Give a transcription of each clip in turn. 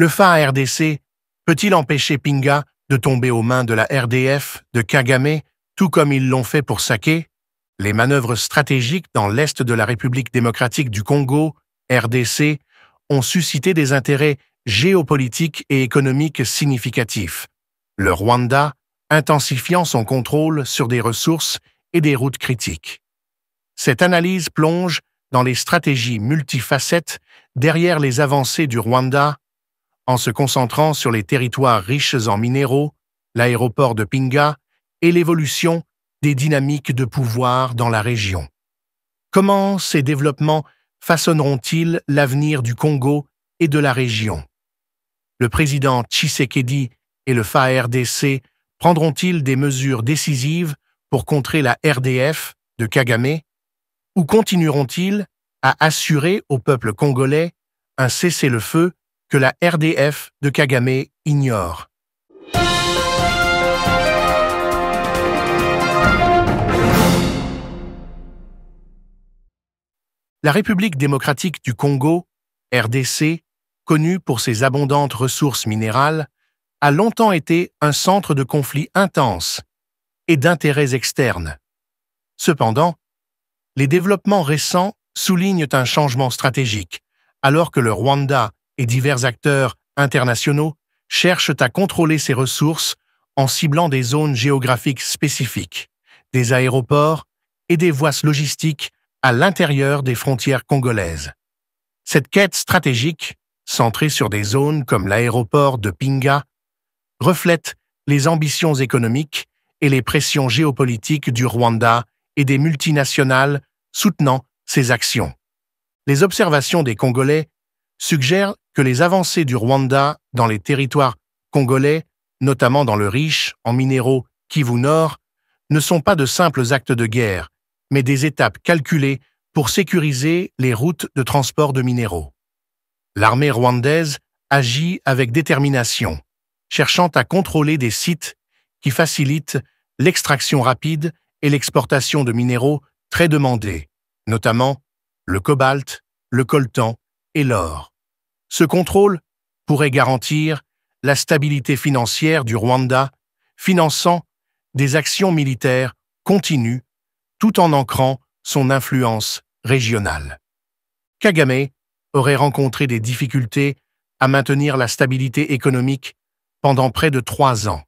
le FA RDC peut-il empêcher Pinga de tomber aux mains de la RDF, de Kagame, tout comme ils l'ont fait pour Saké Les manœuvres stratégiques dans l'Est de la République démocratique du Congo, RDC, ont suscité des intérêts géopolitiques et économiques significatifs. Le Rwanda, intensifiant son contrôle sur des ressources et des routes critiques. Cette analyse plonge dans les stratégies multifacettes derrière les avancées du Rwanda, en se concentrant sur les territoires riches en minéraux, l'aéroport de Pinga et l'évolution des dynamiques de pouvoir dans la région. Comment ces développements façonneront-ils l'avenir du Congo et de la région Le président Tshisekedi et le FARDC prendront-ils des mesures décisives pour contrer la RDF de Kagame ou continueront-ils à assurer au peuple congolais un cessez-le-feu que la RDF de Kagame ignore. La République démocratique du Congo, RDC, connue pour ses abondantes ressources minérales, a longtemps été un centre de conflits intenses et d'intérêts externes. Cependant, les développements récents soulignent un changement stratégique, alors que le Rwanda et divers acteurs internationaux cherchent à contrôler ces ressources en ciblant des zones géographiques spécifiques, des aéroports et des voies logistiques à l'intérieur des frontières congolaises. Cette quête stratégique, centrée sur des zones comme l'aéroport de Pinga, reflète les ambitions économiques et les pressions géopolitiques du Rwanda et des multinationales soutenant ces actions. Les observations des Congolais suggèrent que les avancées du Rwanda dans les territoires congolais, notamment dans le riche en minéraux Kivu Nord, ne sont pas de simples actes de guerre, mais des étapes calculées pour sécuriser les routes de transport de minéraux. L'armée rwandaise agit avec détermination, cherchant à contrôler des sites qui facilitent l'extraction rapide et l'exportation de minéraux très demandés, notamment le cobalt, le coltan et l'or. Ce contrôle pourrait garantir la stabilité financière du Rwanda, finançant des actions militaires continues tout en ancrant son influence régionale. Kagame aurait rencontré des difficultés à maintenir la stabilité économique pendant près de trois ans.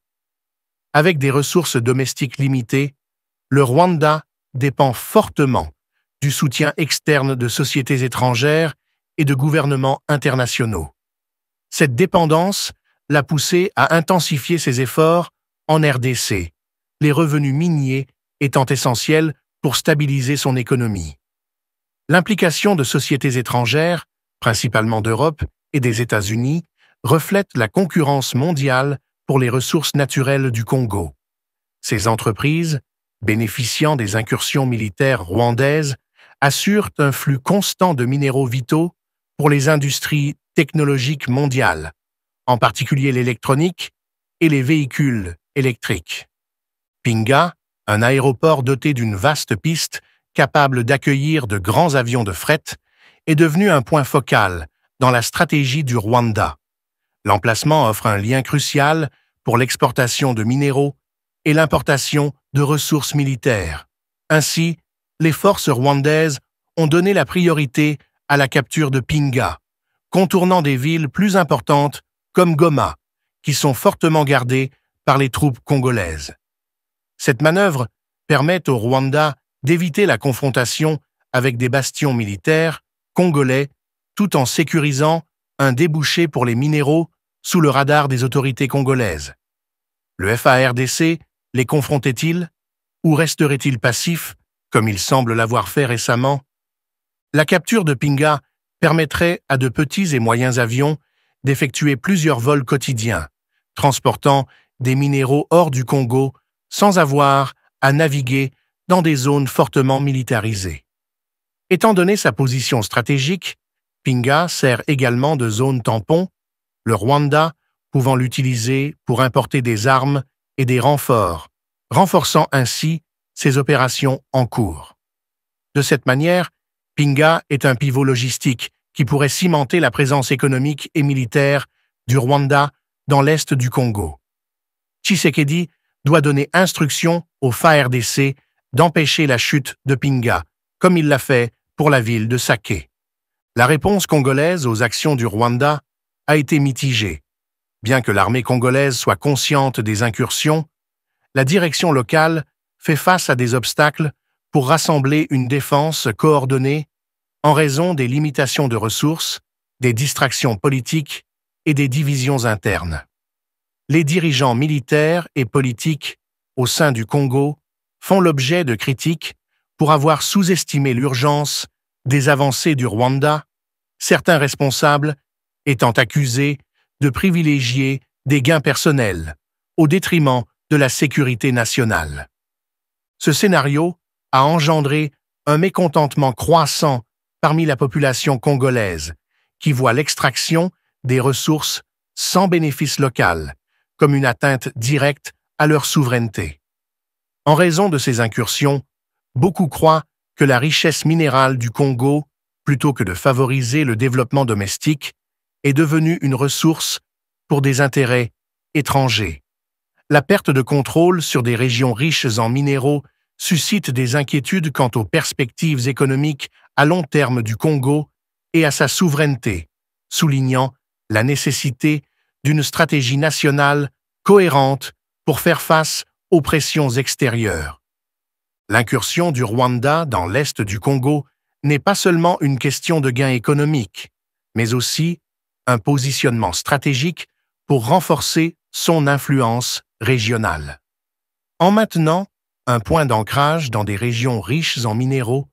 Avec des ressources domestiques limitées, le Rwanda dépend fortement du soutien externe de sociétés étrangères de gouvernements internationaux. Cette dépendance l'a poussé à intensifier ses efforts en RDC, les revenus miniers étant essentiels pour stabiliser son économie. L'implication de sociétés étrangères, principalement d'Europe et des États-Unis, reflète la concurrence mondiale pour les ressources naturelles du Congo. Ces entreprises, bénéficiant des incursions militaires rwandaises, assurent un flux constant de minéraux vitaux pour les industries technologiques mondiales, en particulier l'électronique et les véhicules électriques. Pinga, un aéroport doté d'une vaste piste capable d'accueillir de grands avions de fret, est devenu un point focal dans la stratégie du Rwanda. L'emplacement offre un lien crucial pour l'exportation de minéraux et l'importation de ressources militaires. Ainsi, les forces rwandaises ont donné la priorité à la capture de Pinga, contournant des villes plus importantes comme Goma, qui sont fortement gardées par les troupes congolaises. Cette manœuvre permet au Rwanda d'éviter la confrontation avec des bastions militaires congolais tout en sécurisant un débouché pour les minéraux sous le radar des autorités congolaises. Le FARDC les confrontait-il ou resterait-il passif, comme il semble l'avoir fait récemment la capture de Pinga permettrait à de petits et moyens avions d'effectuer plusieurs vols quotidiens, transportant des minéraux hors du Congo sans avoir à naviguer dans des zones fortement militarisées. Étant donné sa position stratégique, Pinga sert également de zone tampon, le Rwanda pouvant l'utiliser pour importer des armes et des renforts, renforçant ainsi ses opérations en cours. De cette manière, Pinga est un pivot logistique qui pourrait cimenter la présence économique et militaire du Rwanda dans l'est du Congo. Tshisekedi doit donner instruction au FARDC d'empêcher la chute de Pinga, comme il l'a fait pour la ville de Saké. La réponse congolaise aux actions du Rwanda a été mitigée. Bien que l'armée congolaise soit consciente des incursions, la direction locale fait face à des obstacles pour rassembler une défense coordonnée en raison des limitations de ressources, des distractions politiques et des divisions internes. Les dirigeants militaires et politiques au sein du Congo font l'objet de critiques pour avoir sous-estimé l'urgence des avancées du Rwanda, certains responsables étant accusés de privilégier des gains personnels au détriment de la sécurité nationale. Ce scénario a engendré un mécontentement croissant parmi la population congolaise, qui voit l'extraction des ressources sans bénéfice local comme une atteinte directe à leur souveraineté. En raison de ces incursions, beaucoup croient que la richesse minérale du Congo, plutôt que de favoriser le développement domestique, est devenue une ressource pour des intérêts étrangers. La perte de contrôle sur des régions riches en minéraux suscite des inquiétudes quant aux perspectives économiques à long terme du Congo et à sa souveraineté, soulignant la nécessité d'une stratégie nationale cohérente pour faire face aux pressions extérieures. L'incursion du Rwanda dans l'Est du Congo n'est pas seulement une question de gain économiques, mais aussi un positionnement stratégique pour renforcer son influence régionale. En maintenant un point d'ancrage dans des régions riches en minéraux,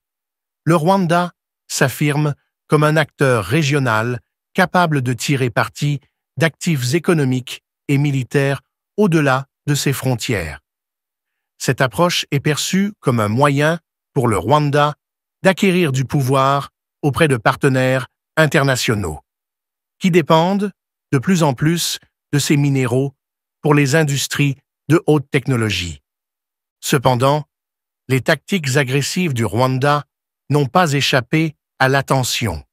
le Rwanda s'affirme comme un acteur régional capable de tirer parti d'actifs économiques et militaires au-delà de ses frontières. Cette approche est perçue comme un moyen, pour le Rwanda, d'acquérir du pouvoir auprès de partenaires internationaux, qui dépendent de plus en plus de ces minéraux pour les industries de haute technologie. Cependant, les tactiques agressives du Rwanda n'ont pas échappé à l'attention.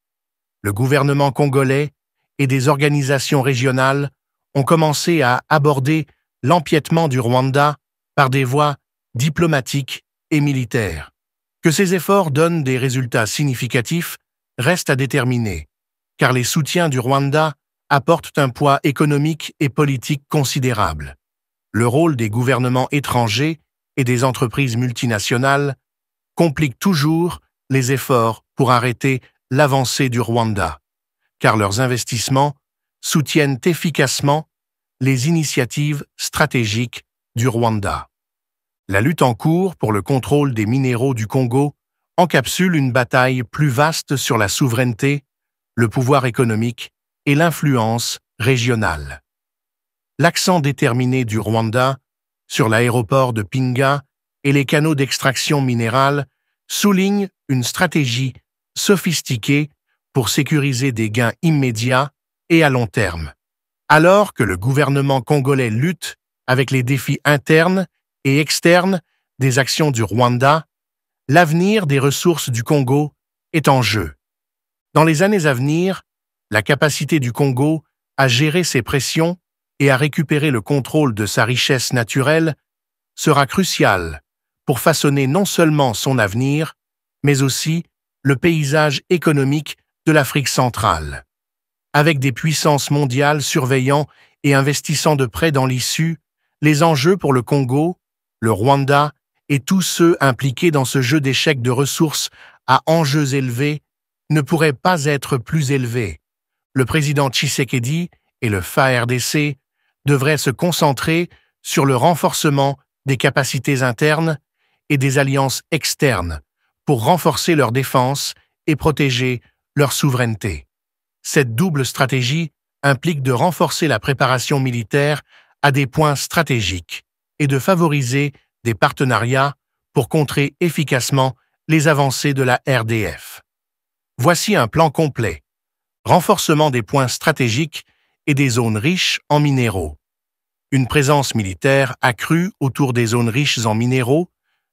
Le gouvernement congolais et des organisations régionales ont commencé à aborder l'empiètement du Rwanda par des voies diplomatiques et militaires. Que ces efforts donnent des résultats significatifs reste à déterminer, car les soutiens du Rwanda apportent un poids économique et politique considérable. Le rôle des gouvernements étrangers et des entreprises multinationales compliquent toujours les efforts pour arrêter l'avancée du Rwanda, car leurs investissements soutiennent efficacement les initiatives stratégiques du Rwanda. La lutte en cours pour le contrôle des minéraux du Congo encapsule une bataille plus vaste sur la souveraineté, le pouvoir économique et l'influence régionale. L'accent déterminé du Rwanda sur l'aéroport de Pinga et les canaux d'extraction minérale soulignent une stratégie sophistiquée pour sécuriser des gains immédiats et à long terme. Alors que le gouvernement congolais lutte avec les défis internes et externes des actions du Rwanda, l'avenir des ressources du Congo est en jeu. Dans les années à venir, la capacité du Congo à gérer ces pressions et à récupérer le contrôle de sa richesse naturelle sera crucial pour façonner non seulement son avenir, mais aussi le paysage économique de l'Afrique centrale. Avec des puissances mondiales surveillant et investissant de près dans l'issue, les enjeux pour le Congo, le Rwanda et tous ceux impliqués dans ce jeu d'échecs de ressources à enjeux élevés ne pourraient pas être plus élevés. Le président Tshisekedi et le FARDC devrait se concentrer sur le renforcement des capacités internes et des alliances externes pour renforcer leur défense et protéger leur souveraineté. Cette double stratégie implique de renforcer la préparation militaire à des points stratégiques et de favoriser des partenariats pour contrer efficacement les avancées de la RDF. Voici un plan complet. Renforcement des points stratégiques et des zones riches en minéraux. Une présence militaire accrue autour des zones riches en minéraux,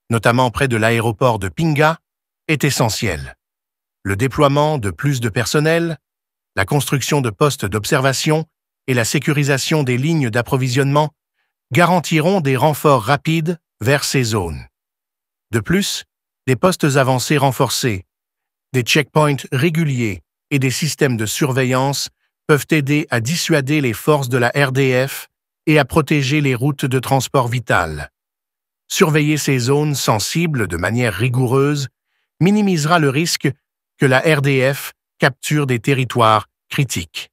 notamment près de l'aéroport de Pinga, est essentielle. Le déploiement de plus de personnel, la construction de postes d'observation et la sécurisation des lignes d'approvisionnement garantiront des renforts rapides vers ces zones. De plus, des postes avancés renforcés, des checkpoints réguliers et des systèmes de surveillance peuvent aider à dissuader les forces de la RDF et à protéger les routes de transport vitales. Surveiller ces zones sensibles de manière rigoureuse minimisera le risque que la RDF capture des territoires critiques.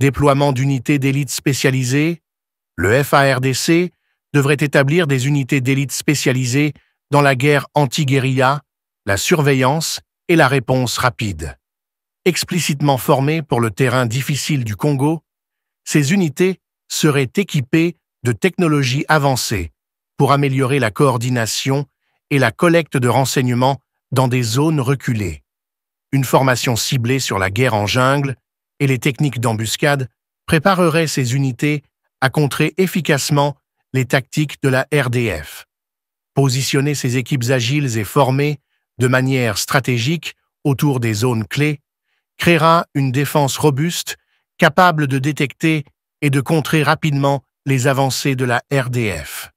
Déploiement d'unités d'élite spécialisées, le FARDC devrait établir des unités d'élite spécialisées dans la guerre anti-guérilla, la surveillance et la réponse rapide. Explicitement formées pour le terrain difficile du Congo, ces unités seraient équipées de technologies avancées pour améliorer la coordination et la collecte de renseignements dans des zones reculées. Une formation ciblée sur la guerre en jungle et les techniques d'embuscade préparerait ces unités à contrer efficacement les tactiques de la RDF. Positionner ces équipes agiles et formées de manière stratégique autour des zones clés créera une défense robuste, capable de détecter et de contrer rapidement les avancées de la RDF.